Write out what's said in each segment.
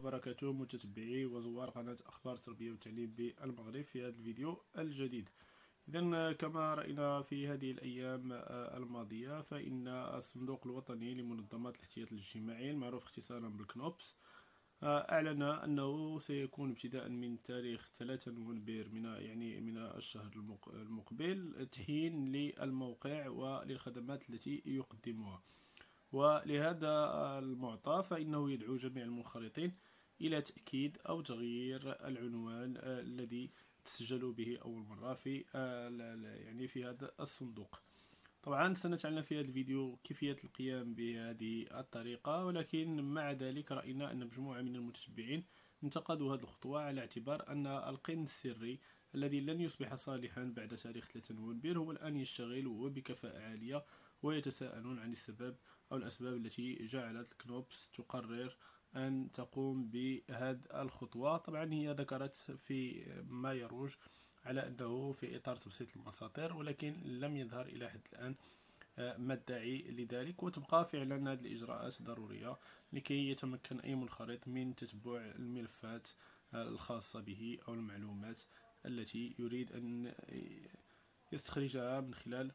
وبركاته متتبعي وزوار قناة أخبار التربية والتعليم بالمغرب في هذا الفيديو الجديد إذا كما رأينا في هذه الأيام آه، الماضية فإن الصندوق الوطني لمنظمات الاحتياط الاجتماعي المعروف اختصارا بالكنوبس آه، أعلن أنه سيكون ابتداء من تاريخ 3 نوفمبر من يعني من الشهر المقبل تحيين للموقع وللخدمات التي يقدمها ولهذا آه، المعطى فإنه يدعو جميع المنخرطين إلى تأكيد أو تغيير العنوان آه، الذي تسجلوا به أول مرة في آه، يعني في هذا الصندوق طبعا سنتعلم في هذا الفيديو كيفية القيام بهذه الطريقة ولكن مع ذلك رأينا أن مجموعة من المتتبعين انتقدوا هذه الخطوة على اعتبار أن القن السري الذي لن يصبح صالحا بعد تاريخ 3 نوفمبر هو الآن يشتغل وبكفاءة عالية ويتساءلون عن السبب أو الأسباب التي جعلت الكنوبس تقرر أن تقوم بهذه الخطوة طبعا هي ذكرت في ما يروج على أنه في إطار تبسيط المساطير ولكن لم يظهر إلى حد الآن آه، ما الداعي لذلك وتبقى فعلا هذه الإجراءات ضرورية لكي يتمكن أي منخرط من تتبع الملفات آه، الخاصة به أو المعلومات التي يريد أن آه، يستخرجها من خلال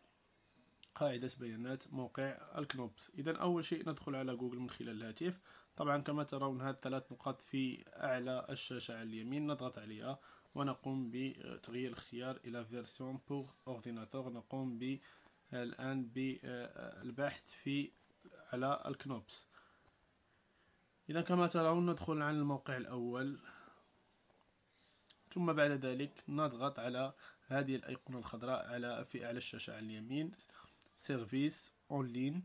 قاعدة بيانات موقع الكنوبس إذا أول شيء ندخل على جوجل من خلال الهاتف طبعا كما ترون هذه الثلاث نقاط في أعلى الشاشة على اليمين نضغط عليها ونقوم بتغيير الاختيار إلى فيرسيون بور أورديناتور نقوم الآن بالبحث في على الكنوبس إذا كما ترون ندخل على الموقع الأول ثم بعد ذلك نضغط على هذه الأيقونة الخضراء على في أعلى الشاشة على اليمين سيرفيس أونلاين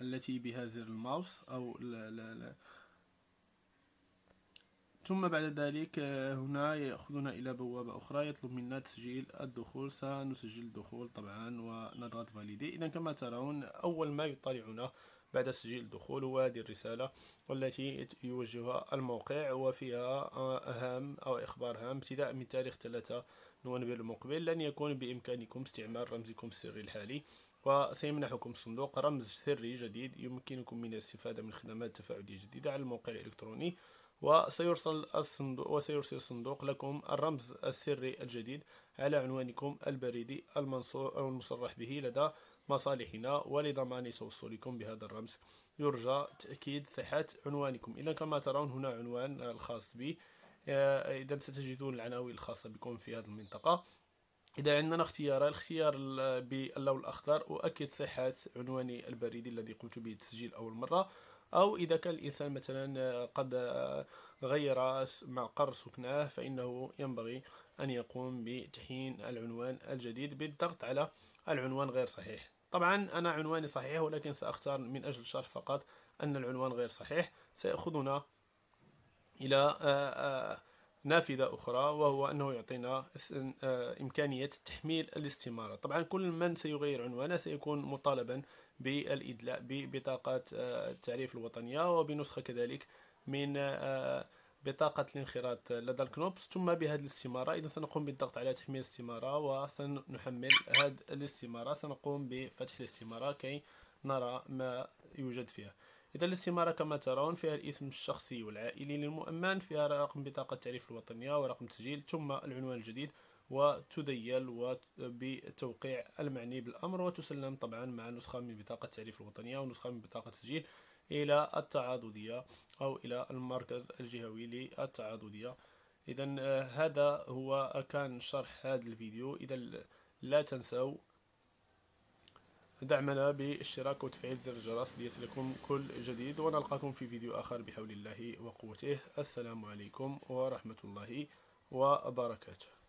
التي بها زر الماوس أو لا لا لا ثم بعد ذلك آه، هنا يأخذنا إلى بوابة أخرى يطلب منا تسجيل الدخول سنسجل الدخول طبعا ونضغط فاليدي إذا كما ترون أول ما يطلعنا بعد تسجيل الدخول هو هذه الرسالة والتي يوجهها الموقع وفيها آه، أهم أو إخبار هام ابتداء من تاريخ 3 نوفمبر المقبل لن يكون بإمكانكم استعمال رمزكم السري الحالي وسيمنحكم الصندوق رمز سري جديد يمكنكم من الاستفادة من خدمات تفاعلية جديدة على الموقع الإلكتروني وسيرسل الصندوق وسيرسل الصندوق لكم الرمز السري الجديد على عنوانكم البريدي المصرح به لدى مصالحنا ولضمان توصلكم بهذا الرمز يرجى تأكيد صحة عنوانكم إذا كما ترون هنا عنوان الخاص بي آه، إذا ستجدون العناوين الخاصة بكم في هذه المنطقة إذا عندنا اختيار الاختيار باللون الأخضر أؤكد صحة عنواني البريدي الذي قمت به تسجيل أول مرة أو إذا كان الإنسان مثلا قد غير مقر سكناه فإنه ينبغي أن يقوم بتحيين العنوان الجديد بالضغط على العنوان غير صحيح طبعا أنا عنواني صحيح ولكن سأختار من أجل الشرح فقط أن العنوان غير صحيح سيأخذنا إلى آه، آه، نافذة أخرى وهو أنه يعطينا آه، إمكانية تحميل الاستمارة طبعا كل من سيغير عنوانه سيكون مطالبا بالإدلاء ببطاقة آه، التعريف الوطنية وبنسخة كذلك من آه، بطاقة الانخراط لدى الكنوبس ثم بهذه الاستمارة إذا سنقوم بالضغط على تحميل الاستمارة وسنحمل هذه الاستمارة سنقوم بفتح الاستمارة كي نرى ما يوجد فيها إذا الاستمارة كما ترون فيها الاسم الشخصي والعائلي للمؤمن فيها رقم بطاقة التعريف الوطنية ورقم تسجيل ثم العنوان الجديد وتديل بتوقيع المعني بالأمر وتسلم طبعا مع نسخة من بطاقة التعريف الوطنية ونسخة من بطاقة التسجيل إلى التعاضدية أو إلى المركز الجهوي للتعاضدية إذا آه، هذا هو آه، كان شرح هذا الفيديو إذا لا تنسوا دعمنا بالاشتراك وتفعيل زر الجرس ليصلكم كل جديد ونلقاكم في فيديو آخر بحول الله وقوته السلام عليكم ورحمة الله وبركاته